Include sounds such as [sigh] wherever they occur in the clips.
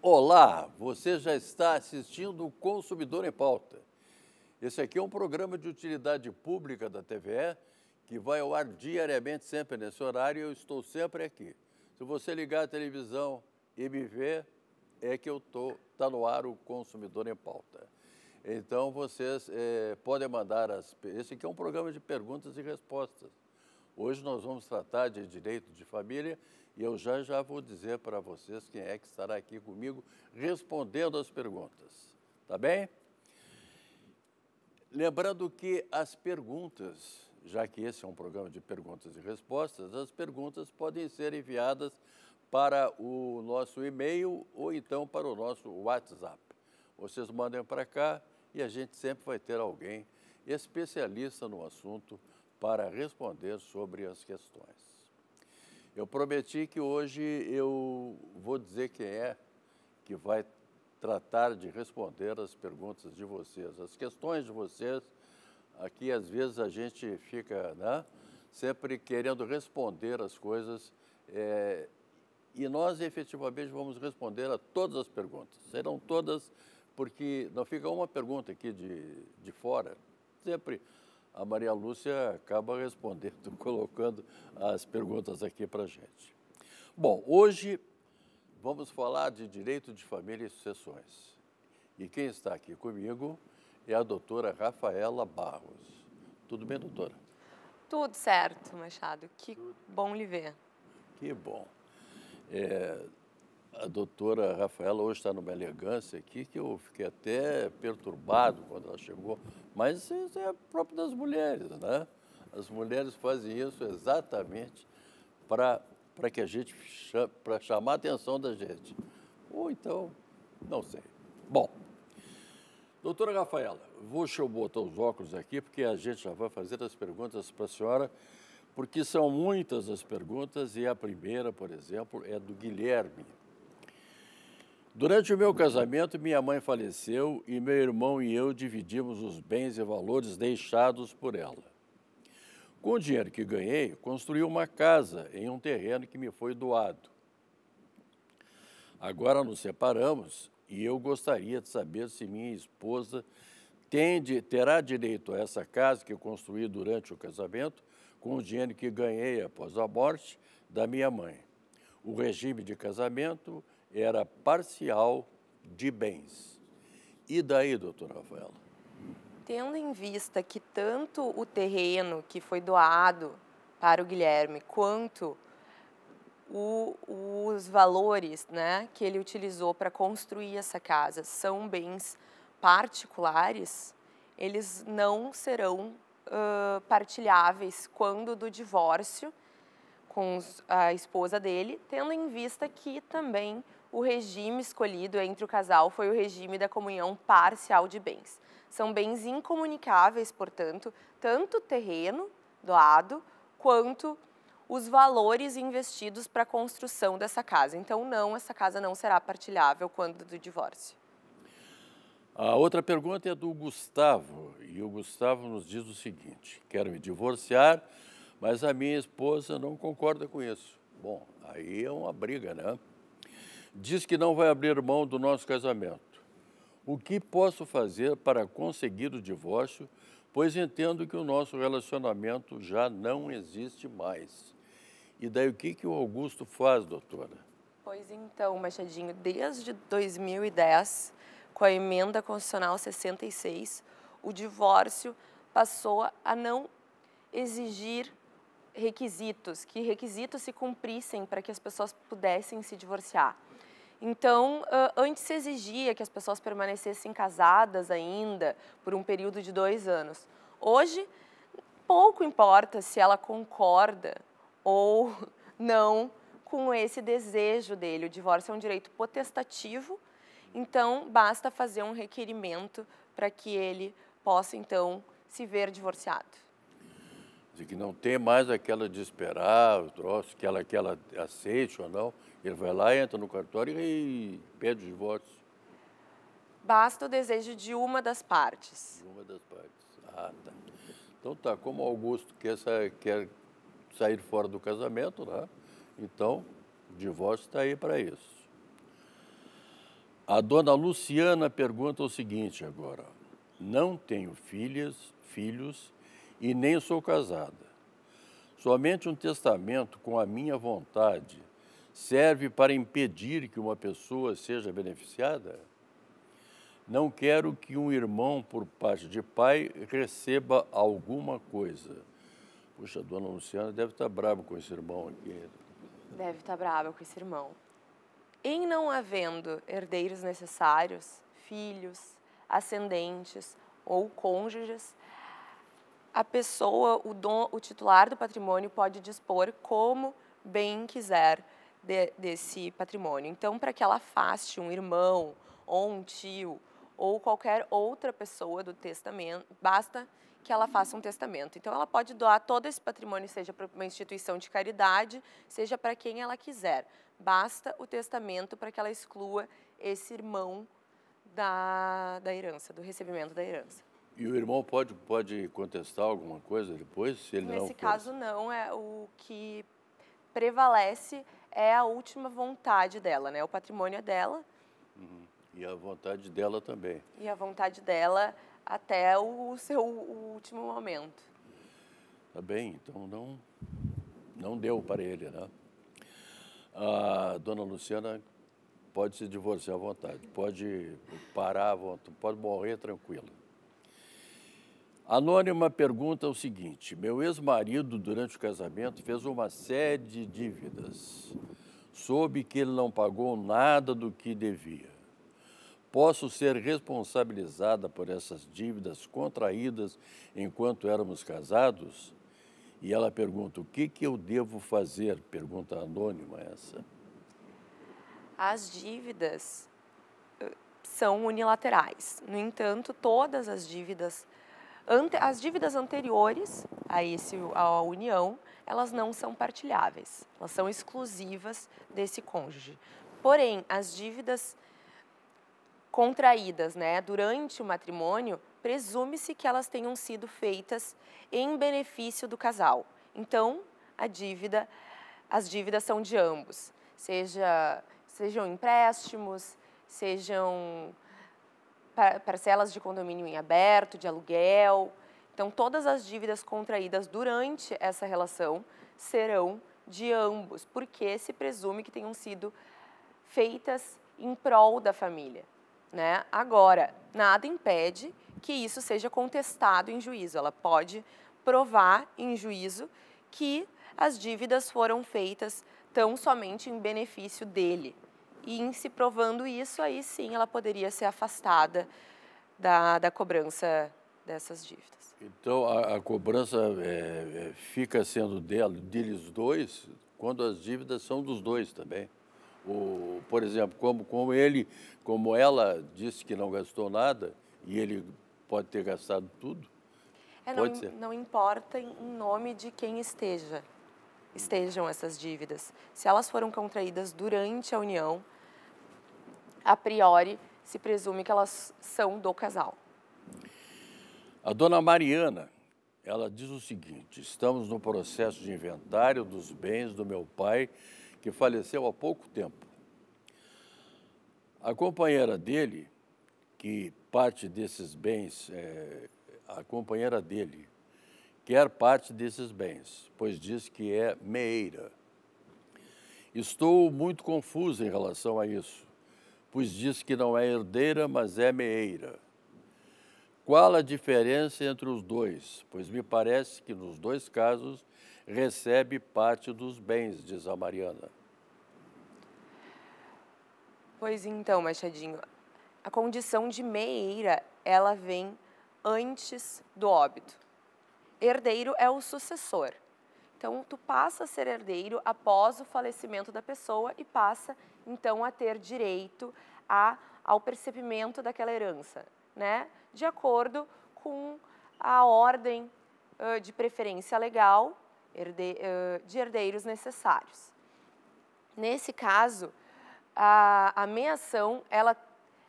Olá, você já está assistindo o Consumidor em Pauta. Esse aqui é um programa de utilidade pública da TVE que vai ao ar diariamente, sempre nesse horário, e eu estou sempre aqui. Se você ligar a televisão e me ver, é que eu estou, está no ar o Consumidor em Pauta. Então, vocês é, podem mandar as. Esse aqui é um programa de perguntas e respostas. Hoje nós vamos tratar de direito de família e eu já já vou dizer para vocês quem é que estará aqui comigo respondendo as perguntas. Tá bem? Lembrando que as perguntas, já que esse é um programa de perguntas e respostas, as perguntas podem ser enviadas para o nosso e-mail ou então para o nosso WhatsApp. Vocês mandem para cá e a gente sempre vai ter alguém especialista no assunto para responder sobre as questões. Eu prometi que hoje eu vou dizer quem é que vai tratar de responder as perguntas de vocês, as questões de vocês. Aqui, às vezes, a gente fica né, sempre querendo responder as coisas é, e nós efetivamente vamos responder a todas as perguntas. Serão todas porque não fica uma pergunta aqui de, de fora. Sempre a Maria Lúcia acaba respondendo, [laughs] colocando as perguntas aqui para a gente. Bom, hoje vamos falar de direito de família e sucessões. E quem está aqui comigo é a doutora Rafaela Barros. Tudo bem, doutora? Tudo certo, Machado. Que Tudo. bom lhe ver. Que bom. É, a doutora Rafaela hoje está numa elegância aqui que eu fiquei até perturbado quando ela chegou, mas isso é próprio das mulheres, né? As mulheres fazem isso exatamente para que a gente, para chamar a atenção da gente. Ou então, não sei. Bom, doutora Rafaela, vou eu botar os óculos aqui, porque a gente já vai fazer as perguntas para a senhora, porque são muitas as perguntas e a primeira, por exemplo, é do Guilherme. Durante o meu casamento, minha mãe faleceu e meu irmão e eu dividimos os bens e valores deixados por ela. Com o dinheiro que ganhei, construí uma casa em um terreno que me foi doado. Agora nos separamos e eu gostaria de saber se minha esposa tende, terá direito a essa casa que eu construí durante o casamento com o dinheiro que ganhei após a morte da minha mãe. O regime de casamento era parcial de bens. E daí, doutor Rafaela? Tendo em vista que tanto o terreno que foi doado para o Guilherme quanto o, os valores né, que ele utilizou para construir essa casa são bens particulares, eles não serão uh, partilháveis quando do divórcio com a esposa dele, tendo em vista que também o regime escolhido entre o casal foi o regime da comunhão parcial de bens. São bens incomunicáveis, portanto, tanto o terreno doado quanto os valores investidos para a construção dessa casa. Então, não, essa casa não será partilhável quando do divórcio. A outra pergunta é do Gustavo, e o Gustavo nos diz o seguinte: quero me divorciar, mas a minha esposa não concorda com isso. Bom, aí é uma briga, né? diz que não vai abrir mão do nosso casamento. O que posso fazer para conseguir o divórcio, pois entendo que o nosso relacionamento já não existe mais? E daí o que, que o Augusto faz, doutora? Pois então, Machadinho, desde 2010, com a emenda constitucional 66, o divórcio passou a não exigir requisitos, que requisitos se cumprissem para que as pessoas pudessem se divorciar. Então, antes se exigia que as pessoas permanecessem casadas ainda por um período de dois anos. Hoje, pouco importa se ela concorda ou [laughs] não com esse desejo dele. O divórcio é um direito potestativo, então basta fazer um requerimento para que ele possa, então, se ver divorciado. De que não tem mais aquela de esperar o troço, que ela, que ela aceite ou não. Ele vai lá, entra no cartório e pede os votos. Basta o desejo de uma das partes. De uma das partes. Ah, tá. Então tá, como Augusto quer, quer sair fora do casamento, né? então o divórcio está aí para isso. A dona Luciana pergunta o seguinte agora. Não tenho filhas, filhos e nem sou casada. Somente um testamento com a minha vontade serve para impedir que uma pessoa seja beneficiada? Não quero que um irmão, por parte de pai, receba alguma coisa. Puxa, a dona Luciana deve estar brava com esse irmão aqui. Deve estar brava com esse irmão. Em não havendo herdeiros necessários, filhos, ascendentes ou cônjuges, a pessoa, o, don, o titular do patrimônio, pode dispor como bem quiser de, desse patrimônio. Então, para que ela afaste um irmão ou um tio ou qualquer outra pessoa do testamento, basta que ela faça um testamento. Então, ela pode doar todo esse patrimônio, seja para uma instituição de caridade, seja para quem ela quiser. Basta o testamento para que ela exclua esse irmão da, da herança, do recebimento da herança. E o irmão pode, pode contestar alguma coisa depois, se ele Nesse não Nesse caso, não. É o que prevalece é a última vontade dela, né? O patrimônio é dela. Uhum. E a vontade dela também. E a vontade dela até o seu último momento. Tá bem, então não, não deu para ele, né? A dona Luciana pode se divorciar à vontade, pode parar à vontade, pode morrer tranquila. Anônima pergunta o seguinte: Meu ex-marido, durante o casamento, fez uma série de dívidas. Soube que ele não pagou nada do que devia. Posso ser responsabilizada por essas dívidas contraídas enquanto éramos casados? E ela pergunta: O que, que eu devo fazer? Pergunta anônima essa. As dívidas eh, são unilaterais. No entanto, todas as dívidas ante, as dívidas anteriores a esse à união, elas não são partilháveis, elas são exclusivas desse cônjuge. Porém, as dívidas contraídas, né, durante o matrimônio, presume-se que elas tenham sido feitas em benefício do casal. Então, a dívida, as dívidas são de ambos, seja, sejam empréstimos, sejam parcelas de condomínio em aberto, de aluguel. Então, todas as dívidas contraídas durante essa relação serão de ambos, porque se presume que tenham sido feitas em prol da família. Né? Agora, nada impede que isso seja contestado em juízo. Ela pode provar em juízo que as dívidas foram feitas tão somente em benefício dele, e em se provando isso, aí sim ela poderia ser afastada da, da cobrança dessas dívidas. Então a, a cobrança é, é, fica sendo dela, deles dois quando as dívidas são dos dois também. O, por exemplo, como, como ele, como ela disse que não gastou nada e ele pode ter gastado tudo. É, não, pode ser. não importa em nome de quem esteja estejam essas dívidas. Se elas foram contraídas durante a união, a priori, se presume que elas são do casal. A dona Mariana, ela diz o seguinte: estamos no processo de inventário dos bens do meu pai, que faleceu há pouco tempo. A companheira dele, que parte desses bens, é, a companheira dele quer parte desses bens, pois diz que é meeira. Estou muito confusa em relação a isso pois diz que não é herdeira, mas é meeira. Qual a diferença entre os dois? Pois me parece que nos dois casos recebe parte dos bens, diz a Mariana. Pois então, Machadinho, a condição de meieira, ela vem antes do óbito. Herdeiro é o sucessor. Então, tu passa a ser herdeiro após o falecimento da pessoa e passa, então, a ter direito a, ao percebimento daquela herança, né? De acordo com a ordem uh, de preferência legal herde, uh, de herdeiros necessários. Nesse caso, a, a ela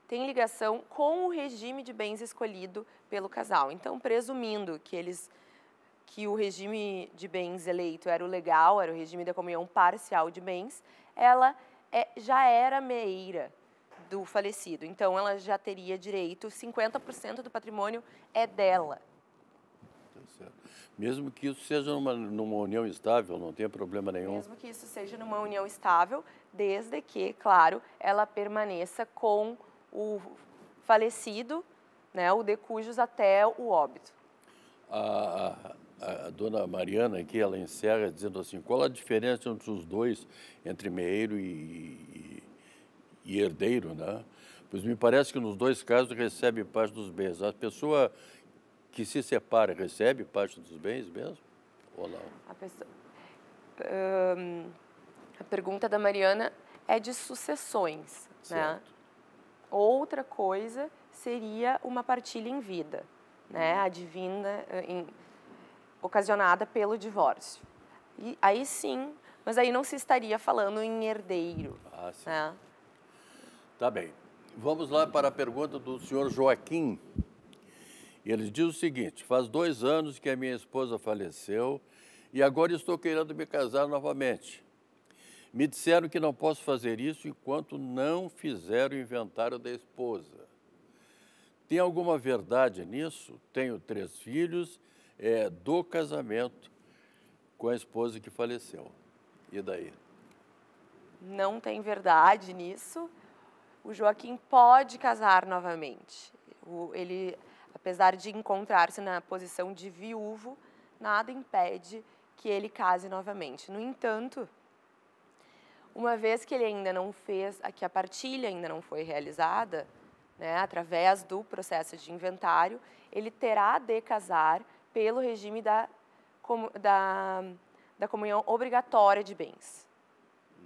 tem ligação com o regime de bens escolhido pelo casal. Então, presumindo que eles que o regime de bens eleito era o legal, era o regime da comunhão parcial de bens, ela é, já era meira do falecido. Então, ela já teria direito, 50% do patrimônio é dela. Tá Mesmo que isso seja numa, numa união estável, não tem problema nenhum. Mesmo que isso seja numa união estável, desde que, claro, ela permaneça com o falecido, né, o de cujos até o óbito a dona Mariana aqui, ela encerra dizendo assim, qual a diferença entre os dois, entre meeiro e, e, e herdeiro, né? Pois me parece que nos dois casos recebe parte dos bens. A pessoa que se separa recebe parte dos bens mesmo? Ou não? A, pessoa, hum, a pergunta da Mariana é de sucessões, né? certo. né? Outra coisa seria uma partilha em vida, né? Uhum. divina... Eh, em ocasionada pelo divórcio. E aí sim, mas aí não se estaria falando em herdeiro. Ah, sim. Né? Tá bem. Vamos lá para a pergunta do senhor Joaquim. Ele diz o seguinte: faz dois anos que a minha esposa faleceu e agora estou querendo me casar novamente. Me disseram que não posso fazer isso enquanto não fizer o inventário da esposa. Tem alguma verdade nisso? Tenho três filhos é, do casamento com a esposa que faleceu. E daí? Não tem verdade nisso. O Joaquim pode casar novamente. ele, apesar de encontrar-se na posição de viúvo, nada impede que ele case novamente. No entanto, uma vez que ele ainda não fez, que a partilha ainda não foi realizada, né, através do processo de inventário, ele terá de casar pelo regime da, da, da comunhão obrigatória de bens,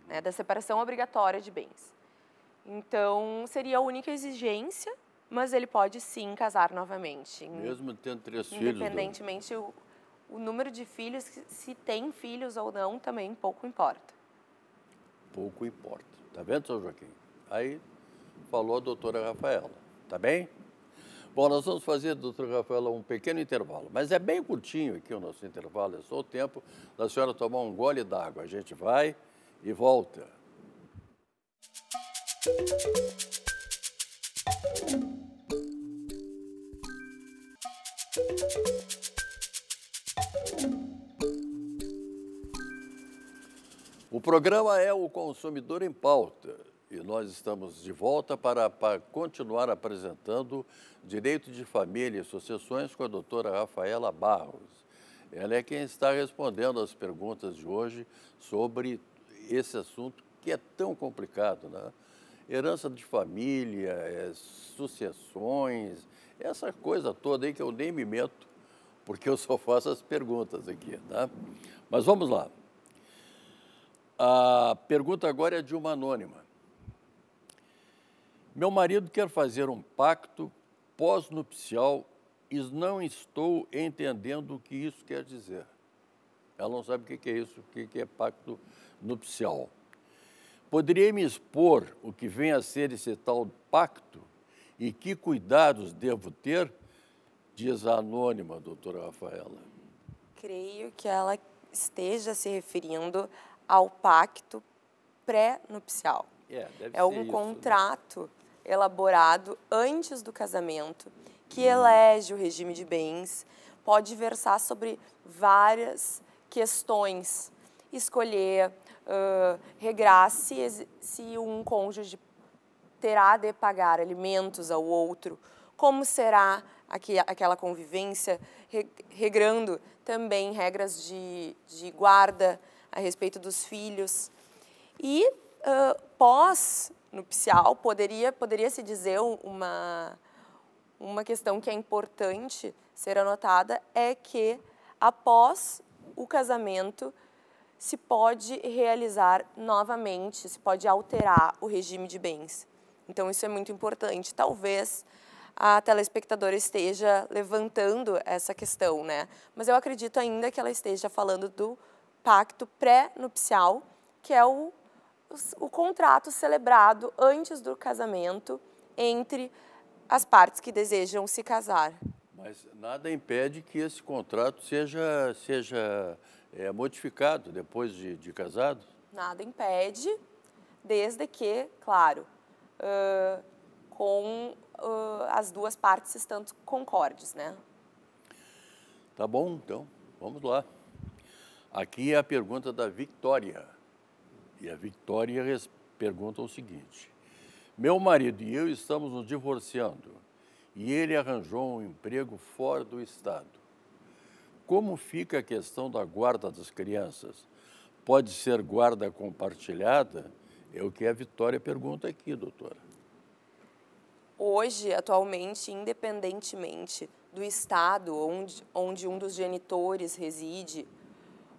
né, da separação obrigatória de bens. Então, seria a única exigência, mas ele pode sim casar novamente. Mesmo tendo três filhos. Né? Independentemente o, o número de filhos, se tem filhos ou não, também pouco importa. Pouco importa. Tá vendo, seu Joaquim? Aí falou a doutora Rafaela. Tá bem? Bom, nós vamos fazer, doutor Rafael, um pequeno intervalo, mas é bem curtinho aqui o nosso intervalo, é só o tempo da senhora tomar um gole d'água. A gente vai e volta. O programa é o Consumidor em Pauta. E nós estamos de volta para, para continuar apresentando Direito de Família e Sucessões com a doutora Rafaela Barros. Ela é quem está respondendo as perguntas de hoje sobre esse assunto que é tão complicado, né? Herança de família, é, sucessões, essa coisa toda aí que eu nem me meto, porque eu só faço as perguntas aqui, tá? Mas vamos lá. A pergunta agora é de uma anônima. Meu marido quer fazer um pacto pós-nupcial e não estou entendendo o que isso quer dizer. Ela não sabe o que é isso, o que é pacto nupcial. Poderia me expor o que vem a ser esse tal pacto e que cuidados devo ter? Diz a anônima, doutora Rafaela. Creio que ela esteja se referindo ao pacto pré-nupcial. É, é um isso, né? contrato né? elaborado antes do casamento, que hum. elege o regime de bens, pode versar sobre várias questões, escolher, uh, regrar se, se um cônjuge terá de pagar alimentos ao outro, como será aqui, aquela convivência, regrando também regras de, de guarda a respeito dos filhos. E uh, pós-nupcial, poderia, poderia se dizer uma, uma questão que é importante ser anotada, é que após o casamento se pode realizar novamente, se pode alterar o regime de bens. Então, isso é muito importante. Talvez a telespectadora esteja levantando essa questão, né? Mas eu acredito ainda que ela esteja falando do pacto pré-nupcial, que é o o, contrato celebrado antes do casamento entre as partes que desejam se casar. Mas nada impede que esse contrato seja, seja é, modificado depois de, de casado? Nada impede, desde que, claro, uh, com uh, as duas partes estando concordes, né? Tá bom, então, vamos lá. Aqui é a pergunta da Victoria e a Victoria pergunta o seguinte: Meu marido e eu estamos nos divorciando e ele arranjou um emprego fora do Estado. Como fica a questão da guarda das crianças? Pode ser guarda compartilhada? É o que a Vitória pergunta aqui, doutora. Hoje, atualmente, independentemente do estado onde, onde um dos genitores reside,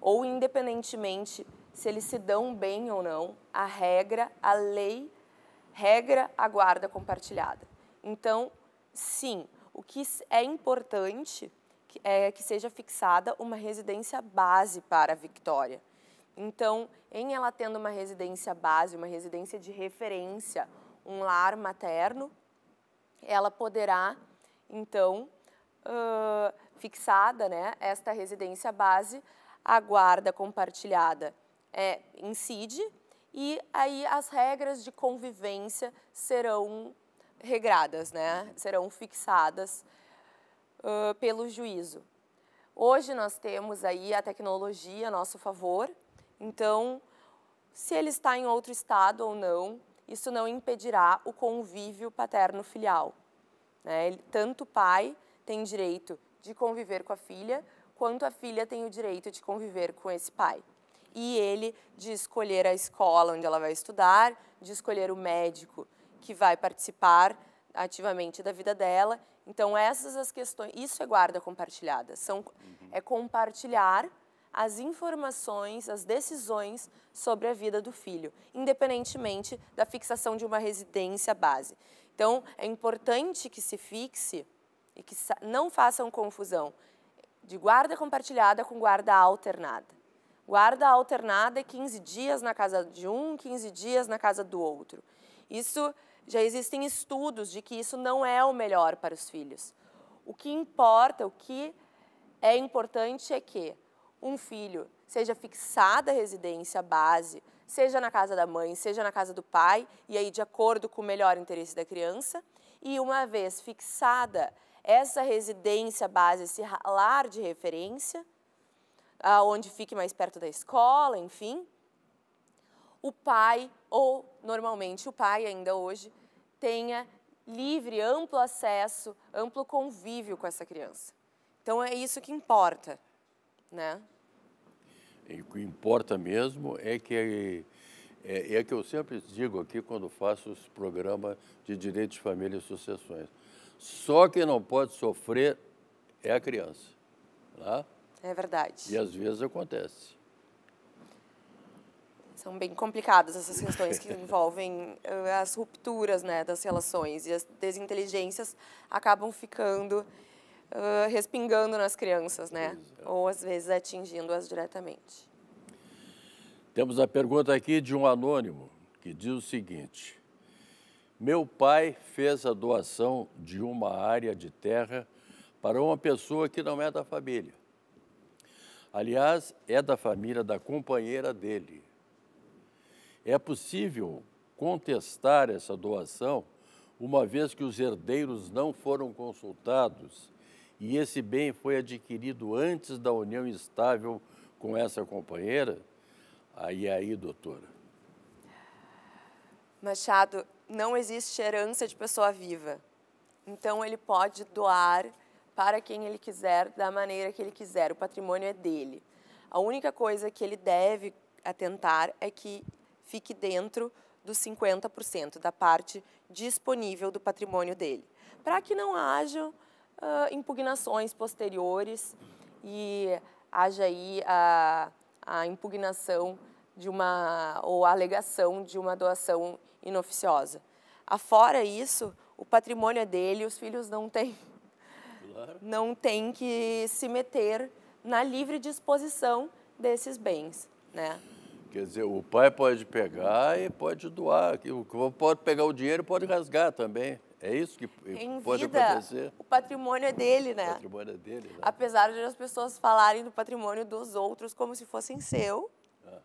ou independentemente se eles se dão bem ou não, a regra, a lei, regra a guarda compartilhada. Então, sim, o que é importante é que seja fixada uma residência base para a Victória. Então, em ela tendo uma residência base, uma residência de referência, um lar materno, ela poderá, então, uh, fixada né, esta residência base, a guarda compartilhada é, incide e aí as regras de convivência serão regradas, né? serão fixadas uh, pelo juízo. Hoje nós temos aí a tecnologia a nosso favor, então se ele está em outro estado ou não, isso não impedirá o convívio paterno-filial. Né? Tanto o pai tem direito de conviver com a filha, quanto a filha tem o direito de conviver com esse pai e ele de escolher a escola onde ela vai estudar, de escolher o médico que vai participar ativamente da vida dela. Então essas as questões, isso é guarda compartilhada, são uhum. é compartilhar as informações, as decisões sobre a vida do filho, independentemente da fixação de uma residência base. Então é importante que se fixe e que não façam confusão de guarda compartilhada com guarda alternada. Guarda alternada é 15 dias na casa de um, 15 dias na casa do outro. Isso já existem estudos de que isso não é o melhor para os filhos. O que importa, o que é importante é que um filho seja fixada a residência base, seja na casa da mãe, seja na casa do pai, e aí de acordo com o melhor interesse da criança. E uma vez fixada essa residência base, esse lar de referência, onde fique mais perto da escola, enfim. O pai, ou normalmente o pai ainda hoje, tenha livre, amplo acesso, amplo convívio com essa criança. Então é isso que importa, né? E o que importa mesmo é que é, é que eu sempre digo aqui quando faço os programas de direitos de família e sucessões. Só quem não pode sofrer é a criança. Tá? É verdade. E às vezes acontece. São bem complicadas essas questões que envolvem eh, as rupturas né, das relações e as desinteligências acabam ficando uh, respingando nas crianças, né? É. Ou às vezes atingindo-as diretamente. Temos a pergunta aqui de um anônimo que diz o seguinte: Meu pai fez a doação de uma área de terra para uma pessoa que não é da família. Aliás, é da família da companheira dele. É possível contestar essa doação, uma vez que os herdeiros não foram consultados e esse bem foi adquirido antes da união estável com essa companheira? Aí, aí, doutora. Machado, não existe herança de pessoa viva. Então, ele pode doar para quem ele quiser, da maneira que ele quiser. O patrimônio é dele. A única coisa que ele deve atentar é que fique dentro dos 50% da parte disponível do patrimônio dele, para que não haja uh, ah, impugnações posteriores e haja aí a, a impugnação de uma ou a alegação de uma doação inoficiosa. Afora isso, o patrimônio é dele, os filhos não têm claro. não tem que se meter na livre disposição desses bens, né? Quer dizer, o pai pode pegar e pode doar, pode pegar o dinheiro e pode rasgar também. É isso que em pode vida, acontecer. O patrimônio é dele, né? O patrimônio é dele. Né? Apesar de as pessoas falarem do patrimônio dos outros como se fossem seu, uh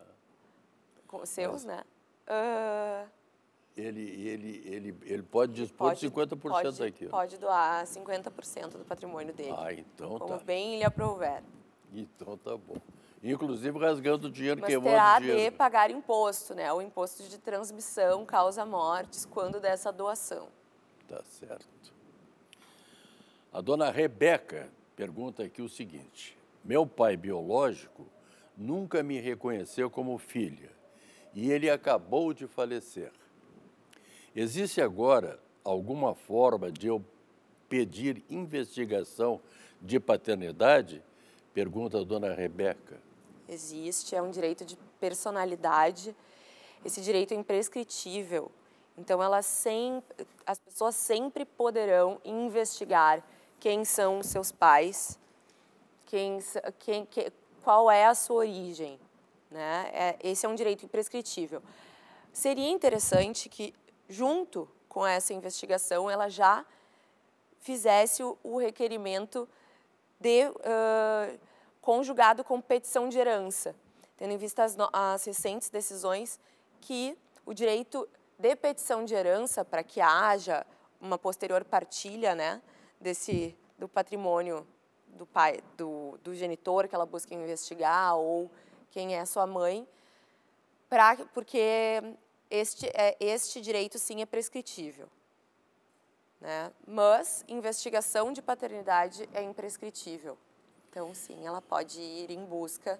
-huh. seus, Mas... É. né? Uh, ele, ele, ele, ele pode dispor de 50% pode, daquilo. Pode doar 50% do patrimônio dele. Ah, então como tá. bem ele aprouver. Então tá bom. Inclusive rasgando dinheiro, Mas queimando terá dinheiro. terá de pagar imposto, né? O imposto de transmissão causa mortes quando dessa doação. Tá certo. A dona Rebeca pergunta aqui o seguinte. Meu pai biológico nunca me reconheceu como filha e ele acabou de falecer. Existe agora alguma forma de eu pedir investigação de paternidade? Pergunta a dona Rebeca. Existe, é um direito de personalidade. Esse direito é imprescritível. Então, elas sempre, as pessoas sempre poderão investigar quem são os seus pais, quem, quem, que, qual é a sua origem. Né? É, esse é um direito imprescritível. Seria interessante que junto com essa investigação, ela já fizesse o requerimento de uh, conjugado com petição de herança, tendo em vista as, as recentes decisões que o direito de petição de herança para que haja uma posterior partilha, né, desse do patrimônio do pai, do, do genitor que ela busca investigar ou quem é sua mãe, para porque este, é, este direito sim é prescritível. Né? Mas investigação de paternidade é imprescritível. Então, sim, ela pode ir em busca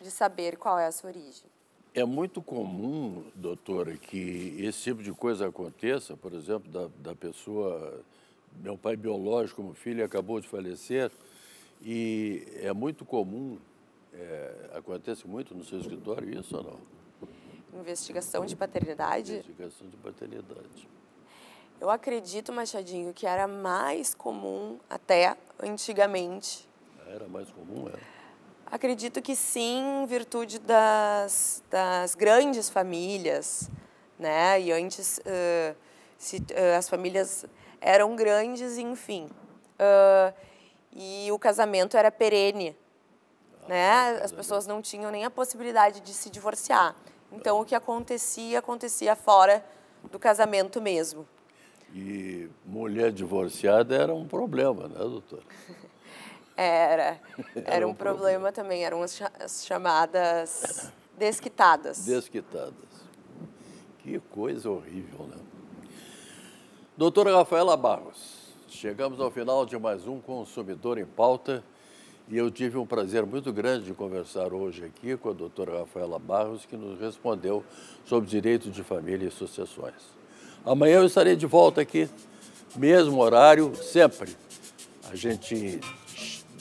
de saber qual é a sua origem. É muito comum, doutora, que esse tipo de coisa aconteça, por exemplo, da, da pessoa. Meu pai biológico, meu filho, acabou de falecer, e é muito comum, é, acontece muito no seu escritório isso ou não? Investigação de paternidade? Investigação de paternidade. Eu acredito, Machadinho, que era mais comum até antigamente. Era mais comum, era? É? Acredito que sim, em virtude das, das grandes famílias, né? E antes uh, se, uh, as famílias eram grandes, enfim. Uh, e o casamento era perene, ah, né? As pessoas não tinham nem a possibilidade de se divorciar. Então, o que acontecia, acontecia fora do casamento mesmo. E mulher divorciada era um problema, né, doutora? [laughs] Era. Era, um, problema, problema, também. Eram as chamadas desquitadas. Desquitadas. Que coisa horrível, né? Doutora Rafaela Barros, chegamos ao final de mais um Consumidor em Pauta. E eu tive um prazer muito grande de conversar hoje aqui com a doutora Rafaela Barros, que nos respondeu sobre direito de família e sucessões. Amanhã eu estarei de volta aqui, mesmo horário, sempre. A gente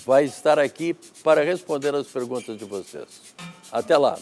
vai estar aqui para responder as perguntas de vocês. Até lá!